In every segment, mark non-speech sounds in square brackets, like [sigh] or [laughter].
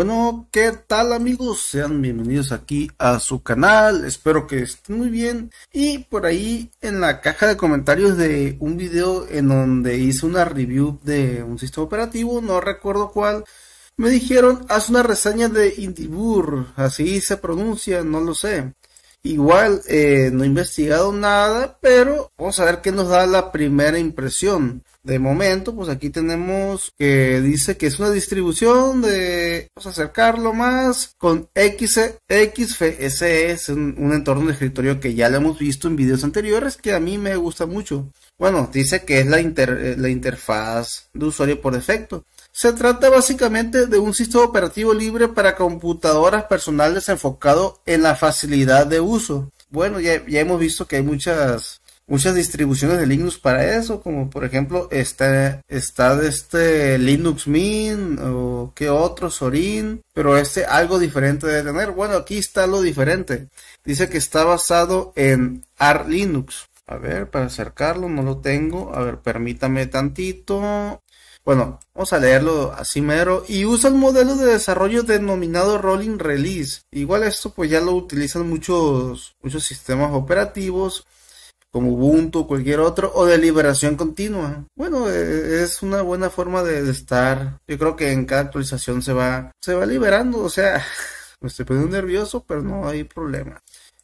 Bueno, ¿qué tal amigos? Sean bienvenidos aquí a su canal, espero que estén muy bien y por ahí en la caja de comentarios de un video en donde hice una review de un sistema operativo, no recuerdo cuál, me dijeron haz una reseña de Indibur, así se pronuncia, no lo sé. Igual eh, no he investigado nada, pero vamos a ver qué nos da la primera impresión. De momento, pues aquí tenemos que dice que es una distribución de, vamos a acercarlo más, con X, es un, un entorno de escritorio que ya lo hemos visto en videos anteriores, que a mí me gusta mucho. Bueno, dice que es la, eh, la interfaz de usuario por defecto. Se trata básicamente de un sistema operativo libre para computadoras personales enfocado en la facilidad de uso. Bueno, ya, hemos visto que hay muchas, muchas distribuciones de Linux para eso, como por ejemplo está, está este Linux Mint o qué otro, Sorin, pero este algo diferente de tener. Bueno, aquí está lo diferente. Dice que está basado en AR Linux. A ver, para acercarlo, no lo tengo. A ver, permítame tantito. Bueno, vamos a leerlo así mero. Y usa el modelo de desarrollo denominado Rolling Release. Igual esto pues ya lo utilizan muchos, muchos sistemas operativos como Ubuntu, o cualquier otro, o de liberación continua. Bueno, e, e, es una buena forma de, estar. Yo creo que en cada actualización se va, se va liberando, o sea, [laughs] me estoy poniendo nervioso, pero no hay problema.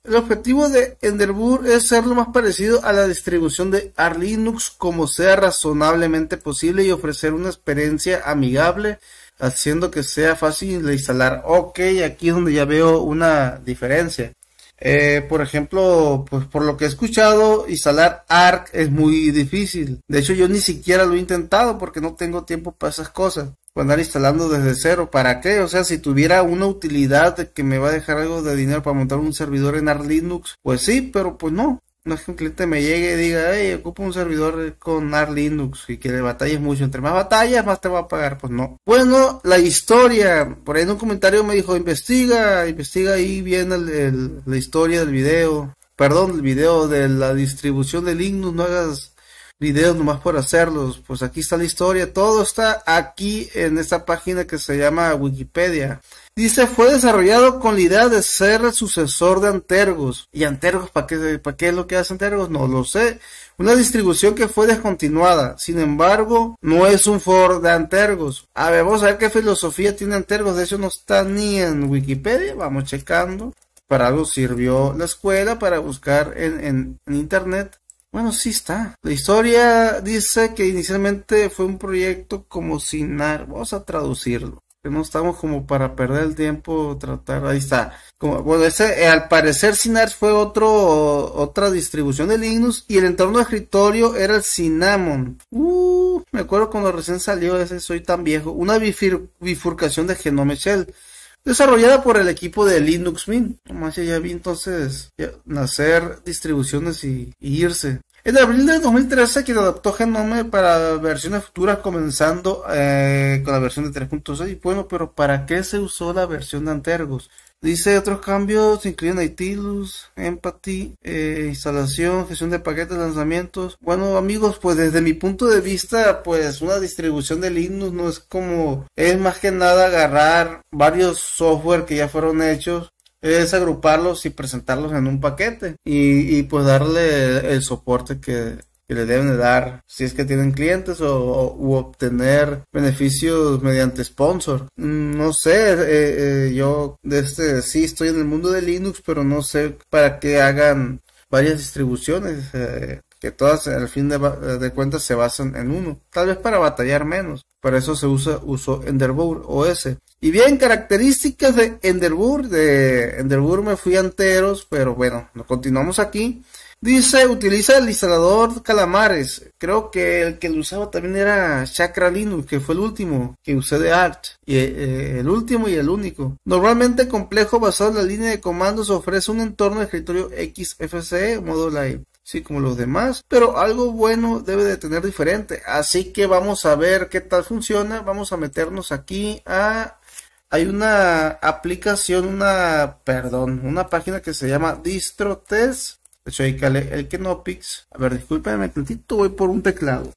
El objetivo de Endeavour es ser lo más parecido a la distribución de R Linux como sea razonablemente posible y ofrecer una experiencia amigable, haciendo que sea fácil de instalar. Ok, aquí es donde ya veo una diferencia. Eh, por ejemplo, pues por lo que he escuchado, instalar ARC es muy difícil. De hecho, yo ni siquiera lo he intentado porque no tengo tiempo para esas cosas. Pues, andar instalando desde cero. ¿Para qué? O sea, si tuviera una utilidad que me va a dejar algo de dinero para montar un servidor en AR Linux, pues sí, pero pues no. No es que un cliente me llegue y diga, hey, ocupo un servidor con AR Linux y que le batalles mucho. Entre más batallas, más te va a pagar. Pues no. Bueno, la historia. Por ahí en un comentario me dijo, investiga, investiga ahí bien la historia del video. Perdón, el video de la distribución de Linux. No hagas videos nomás por hacerlos. Pues aquí está la historia, todo está aquí en esta página que se llama Wikipedia. Dice, fue desarrollado con la idea de ser el sucesor de Antergos. ¿Y Antergos para qué, para es lo que hace Antergos? No lo sé. Una distribución que fue descontinuada. Sin embargo, no es un for de Antergos. A ver, vamos a ver qué filosofía tiene Antergos. De hecho, no está ni en Wikipedia. Vamos checando para algo sirvió la escuela, para buscar en, en, internet. Bueno, sí está. La historia dice que inicialmente fue un proyecto como Sinar. Vamos a traducirlo. Que no estamos como para perder el tiempo tratar. Ahí está. bueno, ese, eh, al parecer Sinar fue otro, otra distribución de Linux y el entorno de escritorio era el Cinnamon. Uh, me acuerdo cuando recién salió ese, soy tan viejo. Una bifurcación de Genome Shell desarrollada por el equipo de Linux Mint. Nomás ya, vi entonces nacer distribuciones y, irse. En abril de 2013, quien adoptó Genome para versiones futuras, comenzando eh, con la versión de 3.6. Bueno, pero ¿para qué se usó la versión de Antergos? Dice otros cambios incluyen Itilus, Empathy, eh, instalación, gestión de paquetes, lanzamientos. Bueno, amigos, pues desde mi punto de vista, pues una distribución de Linux no es como, es más que nada agarrar varios software que ya fueron hechos es agruparlos y presentarlos en un paquete y, pues darle el soporte que, le deben de dar si es que tienen clientes o, obtener beneficios mediante sponsor. Mm, no sé, eh, eh, yo este, sí estoy en el mundo de Linux, pero no sé para qué hagan varias distribuciones. Eh, que todas al fin de, cuentas se basan en uno, tal vez para batallar menos. Para eso se usa uso Enderbur OS. Y bien, características de Enderbur, de Enderbur me fui anteros, pero bueno, continuamos aquí. Dice, utiliza el instalador Calamares. Creo que el que lo usaba también era Chakra Linux, que fue el último que usé de Arch. Y, eh, eh, el último y el único. Normalmente complejo basado en la línea de comandos ofrece un entorno de escritorio XFCE modo live sí, como los demás, pero algo bueno debe de tener diferente. Así que vamos a ver qué tal funciona. Vamos a meternos aquí a... Hay una aplicación, una, perdón, una página que se llama DistroTest. De hecho, ahí cale el Kenopix. A ver, un tantito, voy por un teclado.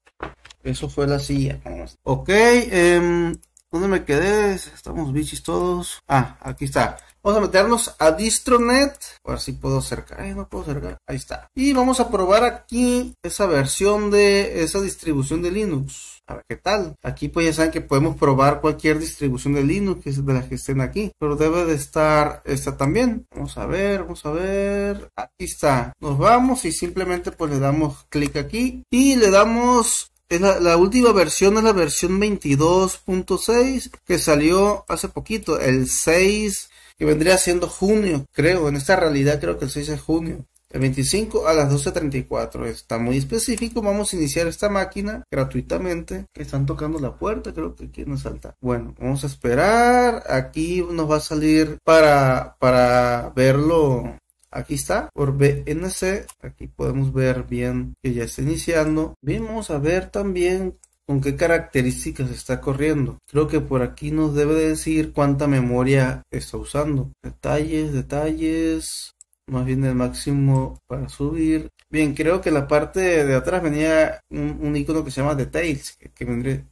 Eso fue la silla. Ok, donde em, ¿dónde me quedé? Estamos bichis todos. Ah, aquí está. Vamos a meternos a distronet. A ver si puedo acercar. Eh, no puedo acercar. Ahí está. Y vamos a probar aquí esa versión de esa distribución de Linux. A ver qué tal. Aquí pues ya saben que podemos probar cualquier distribución de Linux que es de la que estén aquí. Pero debe de estar esta también. Vamos a ver, vamos a ver. Aquí está. Nos vamos y simplemente pues le damos clic aquí. Y le damos es la, la, última versión es la versión 22.6 que salió hace poquito, el 6 que vendría siendo junio, creo, en esta realidad creo que el 6 de junio. El 25 a las 12.34. Está muy específico. Vamos a iniciar esta máquina gratuitamente. Están tocando la puerta. Creo que aquí nos salta. Bueno, vamos a esperar. Aquí nos va a salir para, para verlo. Aquí está, por BNC. Aquí podemos ver bien que ya está iniciando. vimos vamos a ver también con qué características está corriendo. Creo que por aquí nos debe decir cuánta memoria está usando. Detalles, detalles, más bien el máximo para subir. Bien, creo que la parte de atrás venía un, icono que se llama Details, que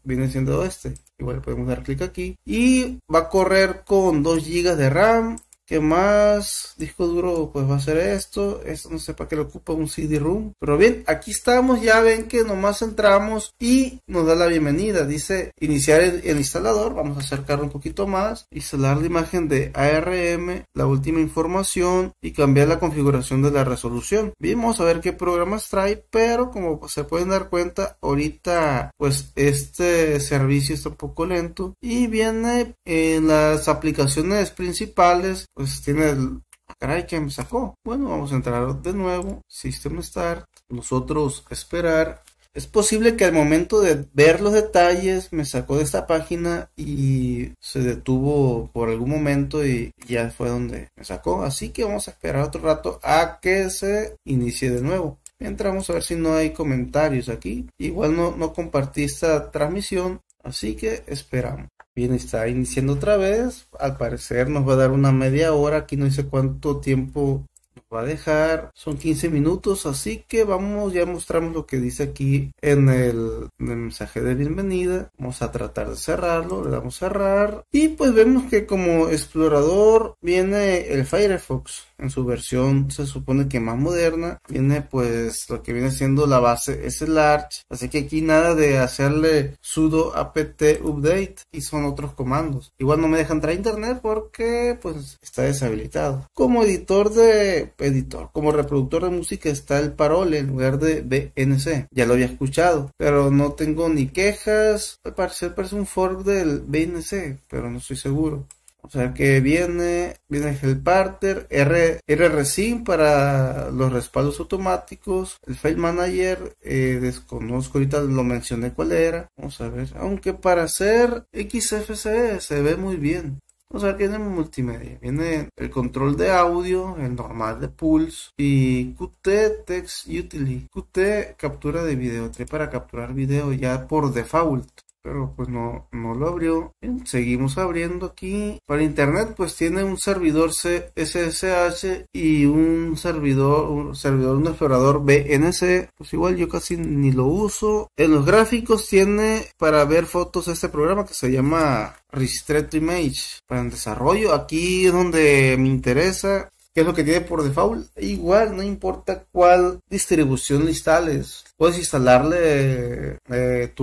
viene siendo este. Igual podemos dar clic aquí. Y va a correr con 2 GB de RAM, ¿Qué más? Disco duro, pues va a ser esto. Esto no sé para qué le ocupa un CD-ROOM. Pero bien, aquí estamos. Ya ven que nomás entramos y nos da la bienvenida. Dice iniciar el, instalador. Vamos a acercarlo un poquito más. Instalar la imagen de ARM, la última información y cambiar la configuración de la resolución. Vimos a ver qué programas trae. Pero como se pueden dar cuenta, ahorita pues este servicio está un poco lento. Y viene en las aplicaciones principales pues tiene el... Caray, que me sacó. Bueno, vamos a entrar de nuevo. System Start. Nosotros esperar. Es posible que al momento de ver los detalles me sacó de esta página y se detuvo por algún momento y ya fue donde me sacó. Así que vamos a esperar otro rato a que se inicie de nuevo. Entramos a ver si no hay comentarios aquí. Igual no, no compartí esta transmisión, así que esperamos. Bien, está iniciando otra vez. Al parecer nos va a dar una media hora. Aquí no dice cuánto tiempo va a dejar. Son 15 minutos, así que vamos, ya mostramos lo que dice aquí en el, mensaje de bienvenida. Vamos a tratar de cerrarlo, le damos a cerrar. Y pues vemos que como explorador viene el Firefox en su versión se supone que más moderna. Viene pues lo que viene siendo la base es el Arch. Así que aquí nada de hacerle sudo apt update y son otros comandos. Igual no me deja entrar a internet porque pues está deshabilitado. Como editor de editor. Como reproductor de música está el Parole en lugar de BNC. Ya lo había escuchado, pero no tengo ni quejas. Al parecer parece un fork del BNC, pero no estoy seguro. O sea que viene, viene Parter R, RRSIM para los respaldos automáticos, el File Manager, eh, desconozco ahorita, lo mencioné cuál era. Vamos a ver, aunque para hacer XFCE se ve muy bien. Vamos a ver multimedia. Viene el control de audio, el normal de Pulse y Qt Text Utility. Qt captura de video, trae para capturar video ya por default pero pues no, no lo abrió. seguimos abriendo aquí. Para internet pues tiene un servidor SSH y un servidor, un servidor, un explorador BNC. Pues igual yo casi ni lo uso. En los gráficos tiene para ver fotos este programa que se llama Ristretto Image. Para el desarrollo, aquí es donde me interesa que es lo que tiene por default. Igual, no importa cuál distribución instales, puedes instalarle eh,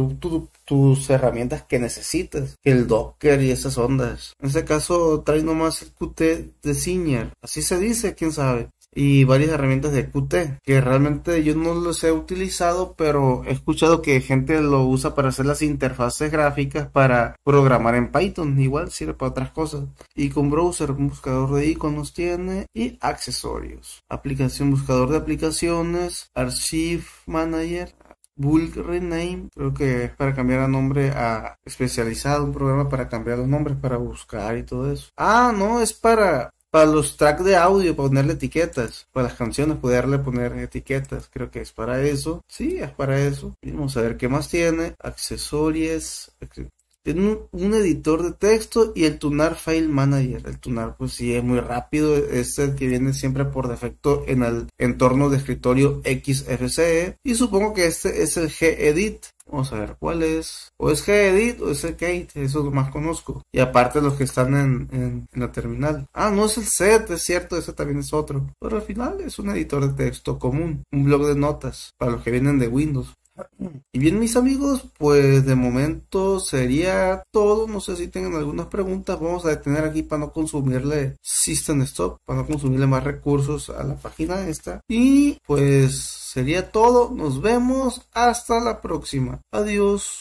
tus herramientas que necesites... el Docker y esas ondas. En este caso, trae nomás el Qt de Signer, así se dice, quién sabe y varias herramientas de Qt que realmente yo no los he utilizado pero he escuchado que gente lo usa para hacer las interfaces gráficas para programar en Python igual sirve para otras cosas y con browser un buscador de iconos tiene y accesorios aplicación buscador de aplicaciones archive manager Bulk Rename, creo que es para cambiar a nombre a especializado, un programa para cambiar los nombres, para buscar y todo eso. Ah, no, es para para los tracks de audio, ponerle etiquetas. Para las canciones, poderle poner etiquetas. Creo que es para eso. Sí, es para eso. Vamos a ver qué más tiene. Accesorios. Tiene un, editor de texto y el Tunar File Manager. El Tunar, pues sí, es muy rápido. Es el que viene siempre por defecto en el entorno de escritorio XFCE. Y supongo que este es el Gedit Vamos a ver cuál es. O es GEDIT o es Kate, eso es lo más conozco. Y aparte los que están en, en la terminal. Ah, no es el set, es cierto, ese también es otro. Pero al final es un editor de texto común, un blog de notas para los que vienen de Windows. Y bien, mis amigos, pues de momento sería todo. No sé si tengan algunas preguntas. Vamos a detener aquí para no consumirle System Stop, para no consumirle más recursos a la página esta. Y pues sería todo. Nos vemos hasta la próxima. Adiós.